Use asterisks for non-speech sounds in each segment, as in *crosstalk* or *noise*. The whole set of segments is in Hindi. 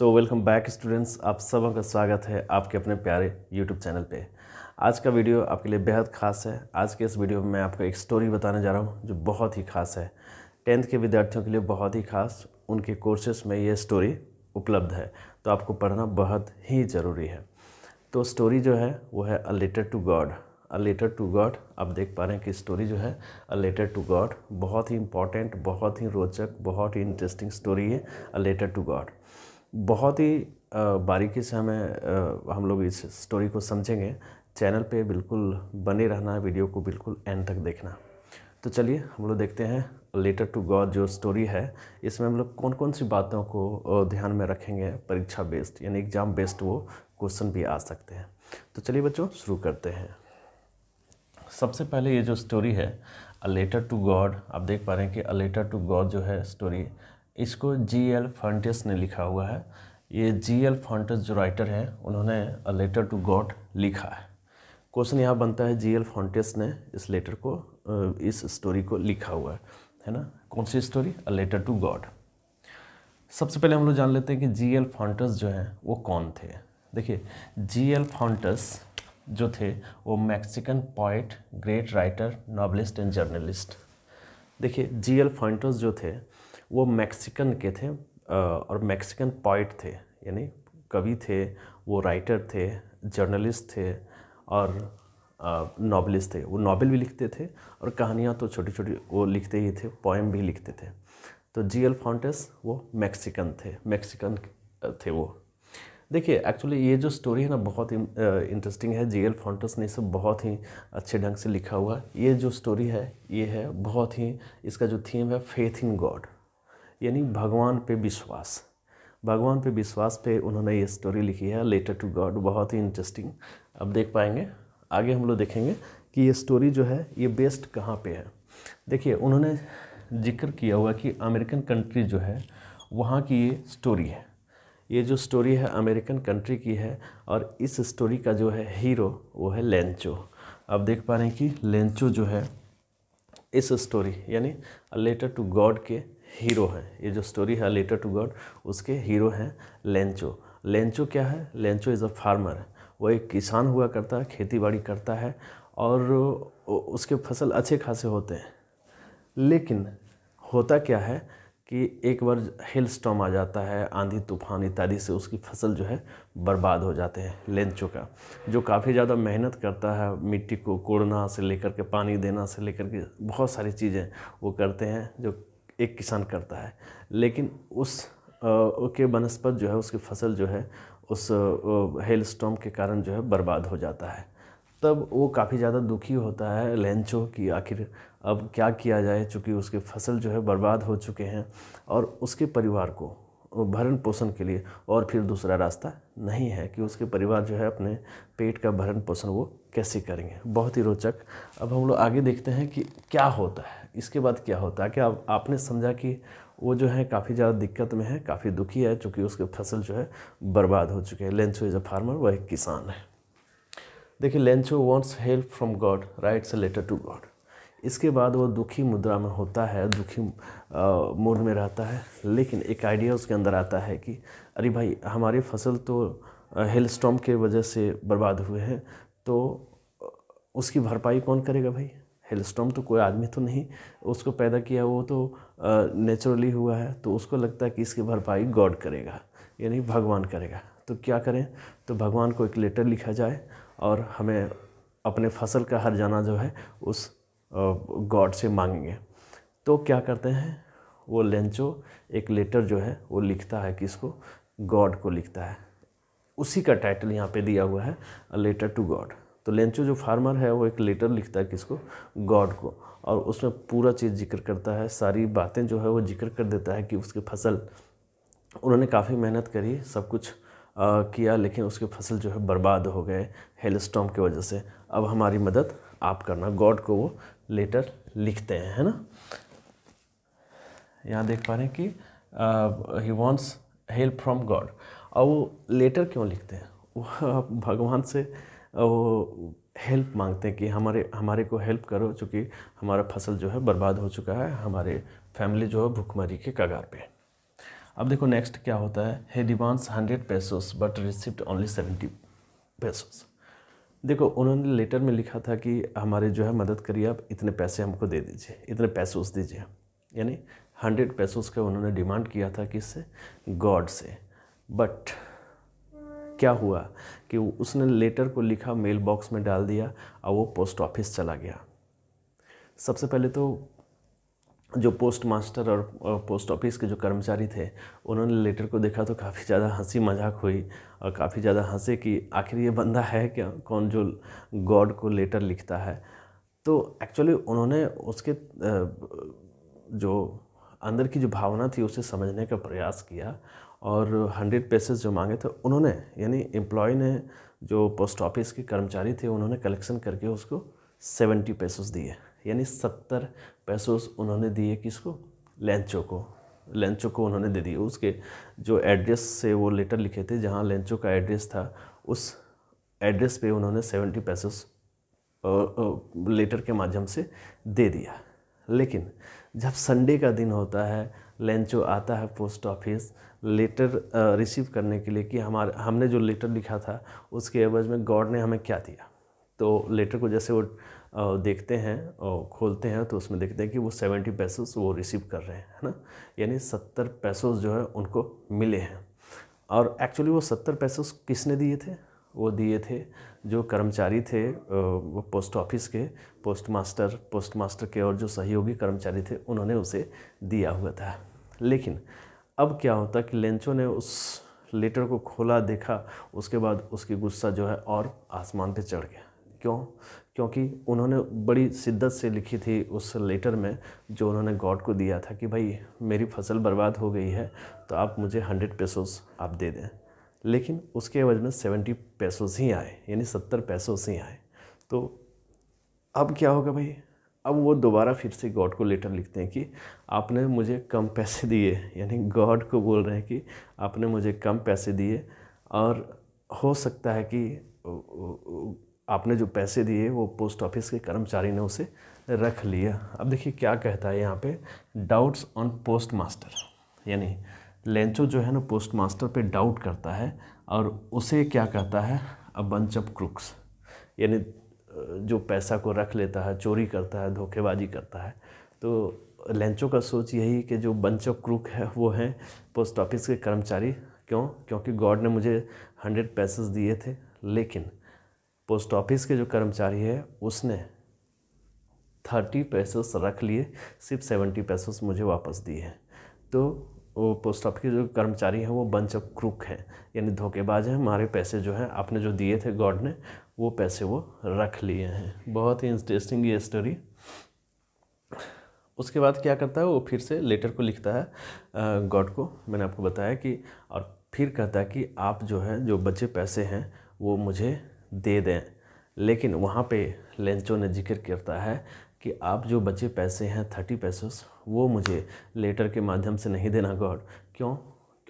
सो वेलकम बैक स्टूडेंट्स आप सबों का स्वागत है आपके अपने प्यारे यूट्यूब चैनल पे आज का वीडियो आपके लिए बेहद खास है आज के इस वीडियो में मैं आपको एक स्टोरी बताने जा रहा हूँ जो बहुत ही खास है टेंथ के विद्यार्थियों के लिए बहुत ही खास उनके कोर्सेस में ये स्टोरी उपलब्ध है तो आपको पढ़ना बहुत ही ज़रूरी है तो स्टोरी जो है वो है a letter to God a letter to God आप देख पा रहे हैं कि स्टोरी जो है अ लेटर टू गॉड बहुत ही इंपॉर्टेंट बहुत ही रोचक बहुत ही इंटरेस्टिंग स्टोरी है अ लेटर टू गॉड बहुत ही बारीकी से हमें हम लोग इस स्टोरी को समझेंगे चैनल पे बिल्कुल बने रहना वीडियो को बिल्कुल एंड तक देखना तो चलिए हम लोग देखते हैं लेटर टू गॉड जो स्टोरी है इसमें हम लोग कौन कौन सी बातों को ध्यान में रखेंगे परीक्षा बेस्ड यानी एग्ज़ाम बेस्ड वो क्वेश्चन भी आ सकते हैं तो चलिए बच्चों शुरू करते हैं सबसे पहले ये जो स्टोरी है अ लेटर टू गॉड आप देख पा रहे हैं कि अ लेटर टू गॉड जो है स्टोरी इसको जी एल फंटस ने लिखा हुआ है ये जी एल फंटस जो राइटर हैं उन्होंने अ लेटर टू गॉड लिखा है क्वेश्चन यहाँ बनता है जी एल फंटस ने इस लेटर को इस स्टोरी को लिखा हुआ है है ना कौन सी story a letter to God सबसे पहले हम लोग जान लेते हैं कि जी एल फॉन्टस जो हैं वो कौन थे देखिए जी एल फॉन्टस जो थे वो Mexican poet great writer novelist and journalist देखिए जी एल फॉन्टस जो थे वो मैक्सिकन के थे और मैक्सिकन पॉइट थे यानी कवि थे वो राइटर थे जर्नलिस्ट थे और नॉवलिस्ट थे वो नॉवल भी लिखते थे और कहानियाँ तो छोटी छोटी वो लिखते ही थे पोएम भी लिखते थे तो जी एल फॉन्टेस वो मैक्सिकन थे मैक्सिकन थे वो देखिए एक्चुअली ये जो स्टोरी है ना बहुत ही इंटरेस्टिंग है जी एल फॉन्टस ने इसे बहुत ही अच्छे ढंग से लिखा हुआ है ये जो स्टोरी है ये है बहुत ही इसका जो थीम है फेथ इन गॉड यानी भगवान पे विश्वास भगवान पे विश्वास पे उन्होंने ये स्टोरी लिखी है लेटर टू गॉड बहुत ही इंटरेस्टिंग अब देख पाएंगे आगे हम लोग देखेंगे कि ये स्टोरी जो है ये बेस्ड कहाँ पे है देखिए उन्होंने जिक्र किया हुआ कि अमेरिकन कंट्री जो है वहाँ की ये स्टोरी है ये जो स्टोरी है अमेरिकन कंट्री की है और इस स्टोरी का जो है हीरो वो है लेंचो अब देख पा रहे हैं कि लेंचो जो है इस स्टोरी यानी लेटर टू गॉड के हीरो हैं ये जो स्टोरी है लेटर टू गॉड उसके हीरो हैं लेंचो लेंचो क्या है लेंचो इज़ अ फार्मर वो एक किसान हुआ करता है खेती बाड़ी करता है और उसके फसल अच्छे खासे होते हैं लेकिन होता क्या है कि एक बार हिल स्टॉम आ जाता है आंधी तूफान इत्यादि से उसकी फसल जो है बर्बाद हो जाते हैं लेंचो का जो काफ़ी ज़्यादा मेहनत करता है मिट्टी को कोड़ना से लेकर के पानी देना से लेकर के बहुत सारी चीज़ें वो करते हैं जो एक किसान करता है लेकिन उस के बनस्पत जो है उसकी फसल जो है उस हेल स्टॉम के कारण जो है बर्बाद हो जाता है तब वो काफ़ी ज़्यादा दुखी होता है लेंचो कि आखिर अब क्या किया जाए चूँकि उसके फसल जो है बर्बाद हो चुके हैं और उसके परिवार को भरण पोषण के लिए और फिर दूसरा रास्ता नहीं है कि उसके परिवार जो है अपने पेट का भरण पोषण वो कैसे करेंगे बहुत ही रोचक अब हम लोग आगे देखते हैं कि क्या होता है इसके बाद क्या होता है कि आप आपने समझा कि वो जो है काफ़ी ज़्यादा दिक्कत में है काफ़ी दुखी है चूँकि उसके फसल जो है बर्बाद हो चुके हैं लेंचो इज़ अ फार्मर वह एक किसान है देखिए Lencho wants help from God writes a letter to God इसके बाद वो दुखी मुद्रा में होता है दुखी मूड में रहता है लेकिन एक आइडिया उसके अंदर आता है कि अरे भाई हमारी फसल तो हेल स्टॉम के वजह से बर्बाद हुए हैं तो उसकी भरपाई कौन करेगा भाई हेलस्टॉम तो कोई आदमी तो नहीं उसको पैदा किया वो तो नेचुरली हुआ है तो उसको लगता है कि इसकी भरपाई गॉड करेगा यानी भगवान करेगा तो क्या करें तो भगवान को एक लेटर लिखा जाए और हमें अपने फसल का हर जाना जो है उस गॉड से मांगेंगे तो क्या करते हैं वो लेंचो एक लेटर जो है वो लिखता है किसको गॉड को लिखता है उसी का टाइटल यहाँ पे दिया हुआ है लेटर टू गॉड तो लेंचो जो फार्मर है वो एक लेटर लिखता है किसको गॉड को और उसमें पूरा चीज़ जिक्र करता है सारी बातें जो है वो जिक्र कर देता है कि उसकी फसल उन्होंने काफ़ी मेहनत करी सब कुछ आ, किया लेकिन उसके फसल जो है बर्बाद हो गए हेल स्टॉम की वजह से अब हमारी मदद आप करना गॉड को वो लेटर लिखते हैं है ना यहाँ देख पा रहे हैं कि he wants help from God और वो लेटर क्यों लिखते हैं वो *laughs* भगवान से वो हेल्प मांगते हैं कि हमारे हमारे को हेल्प करो चूँकि हमारा फसल जो है बर्बाद हो चुका है हमारे फैमिली जो है भुखमरी के कगार पे अब देखो नेक्स्ट क्या होता है he demands hundred pesos but receipt only seventy pesos देखो उन्होंने लेटर में लिखा था कि हमारे जो है मदद करिए आप इतने पैसे हमको दे दीजिए इतने पैसोस दीजिए यानी हंड्रेड पैसोस का उन्होंने डिमांड किया था किससे गॉड से बट क्या हुआ कि उसने लेटर को लिखा मेल बॉक्स में डाल दिया और वो पोस्ट ऑफिस चला गया सबसे पहले तो जो पोस्ट मास्टर और पोस्ट ऑफिस के जो कर्मचारी थे उन्होंने लेटर को देखा तो काफ़ी ज़्यादा हंसी मजाक हुई और काफ़ी ज़्यादा हंसे कि आखिर ये बंदा है क्या कौन जो गॉड को लेटर लिखता है तो एक्चुअली उन्होंने उसके जो अंदर की जो भावना थी उसे समझने का प्रयास किया और हंड्रेड पैसेज जो मांगे थे उन्होंने यानी एम्प्लॉय ने जो पोस्ट ऑफिस के कर्मचारी थे उन्होंने कलेक्शन करके उसको सेवेंटी पैसेज दिए यानी सत्तर पैसेज उन्होंने दिए किसको लेंचो को लेंचो को उन्होंने दे दिए उसके जो एड्रेस से वो लेटर लिखे थे जहाँ लेंचो का एड्रेस था उस एड्रेस पे उन्होंने सेवेंटी पैसेस लेटर के माध्यम से दे दिया लेकिन जब संडे का दिन होता है लेंच जो आता है पोस्ट ऑफिस लेटर रिसीव करने के लिए कि हमारे हमने जो लेटर लिखा था उसके एवज में गॉड ने हमें क्या दिया तो लेटर को जैसे वो देखते हैं और खोलते हैं तो उसमें देखते हैं कि वो सेवेंटी पैसोस वो रिसीव कर रहे हैं है ना यानी सत्तर पैसोस जो है उनको मिले हैं और एक्चुअली वो सत्तर पैसोस किसने दिए थे वो दिए थे जो कर्मचारी थे वो पोस्ट ऑफिस के पोस्ट मास्टर पोस्ट मास्टर के और जो सहयोगी कर्मचारी थे उन्होंने उसे दिया हुआ था लेकिन अब क्या होता कि लेंचो ने उस लेटर को खोला देखा उसके बाद उसकी गुस्सा जो है और आसमान पे चढ़ गया क्यों क्योंकि उन्होंने बड़ी शिद्दत से लिखी थी उस लेटर में जो उन्होंने गॉड को दिया था कि भाई मेरी फसल बर्बाद हो गई है तो आप मुझे हंड्रेड पैसोस आप दे दें लेकिन उसके एवज में सेवेंटी पैसोस ही आए यानी सत्तर पैसोस ही आए तो अब क्या होगा भाई अब वो दोबारा फिर से गॉड को लेटर लिखते हैं कि आपने मुझे कम पैसे दिए यानी गॉड को बोल रहे हैं कि आपने मुझे कम पैसे दिए और हो सकता है कि आपने जो पैसे दिए वो पोस्ट ऑफिस के कर्मचारी ने उसे रख लिया अब देखिए क्या कहता है यहाँ पे डाउट्स ऑन पोस्ट मास्टर यानी लेंचो जो है ना पोस्ट मास्टर पर डाउट करता है और उसे क्या कहता है अ बंच ऑफ क्रुक्स यानी जो पैसा को रख लेता है चोरी करता है धोखेबाजी करता है तो लेंचो का सोच यही कि जो बंच ऑफ क्रूक है वो हैं पोस्ट ऑफिस के कर्मचारी क्यों क्योंकि गॉड ने मुझे हंड्रेड पैसेस दिए थे लेकिन पोस्ट ऑफिस के जो कर्मचारी है उसने थर्टी पैसेस रख लिए सिर्फ सेवेंटी पैसेस मुझे वापस दिए हैं तो वो पोस्ट ऑफिस के जो कर्मचारी हैं वो बंच ऑफ क्रूक हैं यानी धोखेबाज हैं हमारे पैसे जो हैं आपने जो दिए थे गॉड ने वो पैसे वो रख लिए हैं बहुत ही इंटरेस्टिंग ये स्टोरी उसके बाद क्या करता है वो फिर से लेटर को लिखता है गॉड को मैंने आपको बताया कि और फिर कहता है कि आप जो है जो बचे पैसे हैं वो मुझे दे दें लेकिन वहाँ पे लेंचो ने जिक्र करता है कि आप जो बचे पैसे हैं थर्टी पैसेस वो मुझे लेटर के माध्यम से नहीं देना गॉड क्यों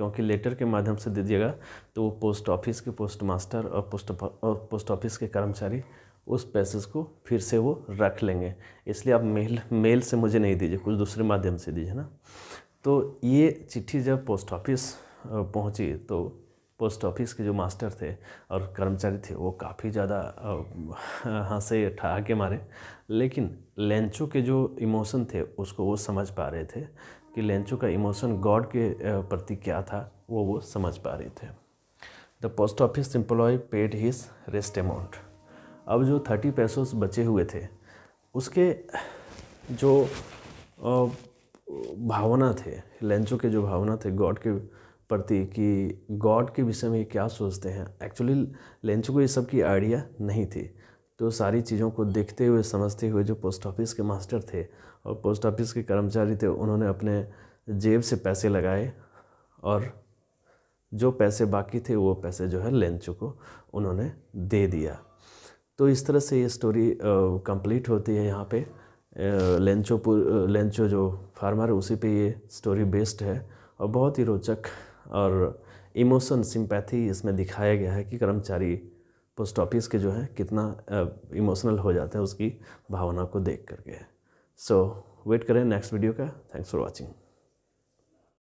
क्योंकि लेटर के माध्यम से दीजिएगा तो वो पोस्ट ऑफिस के पोस्ट मास्टर और पोस्ट और पोस्ट ऑफिस के कर्मचारी उस पैसेज को फिर से वो रख लेंगे इसलिए आप मेल मेल से मुझे नहीं दीजिए कुछ दूसरे माध्यम से दीजिए ना तो ये चिट्ठी जब पोस्ट ऑफिस पहुंची तो पोस्ट ऑफिस के जो मास्टर थे और कर्मचारी थे वो काफ़ी ज़्यादा हंसे ठहा के मारे लेकिन लेंचो के जो इमोशन थे उसको वो समझ पा रहे थे कि लेंचो का इमोशन गॉड के प्रति क्या था वो वो समझ पा रहे थे the post office employ paid his rest amount अब जो थर्टी पैसोस बचे हुए थे उसके जो भावना थे लेंचो के जो भावना थे गॉड के प्रति कि गॉड के विषय में क्या सोचते हैं एक्चुअली लेंचो को ये सब की आइडिया नहीं थी तो सारी चीज़ों को देखते हुए समझते हुए जो पोस्ट ऑफिस के मास्टर थे और पोस्ट ऑफिस के कर्मचारी थे उन्होंने अपने जेब से पैसे लगाए और जो पैसे बाकी थे वो पैसे जो है लेंचो को उन्होंने दे दिया तो इस तरह से ये स्टोरी कंप्लीट होती है यहाँ पे लेंचोपुर लेंचो जो फार्मर उसी पे ये स्टोरी बेस्ड है और बहुत ही रोचक और इमोशन सिंपैथी इसमें दिखाया गया है कि कर्मचारी पोस्ट ऑफिस के जो है कितना इमोशनल हो जाते हैं उसकी भावना को देख करके सो वेट करें नेक्स्ट वीडियो का थैंक्स फॉर वॉचिंग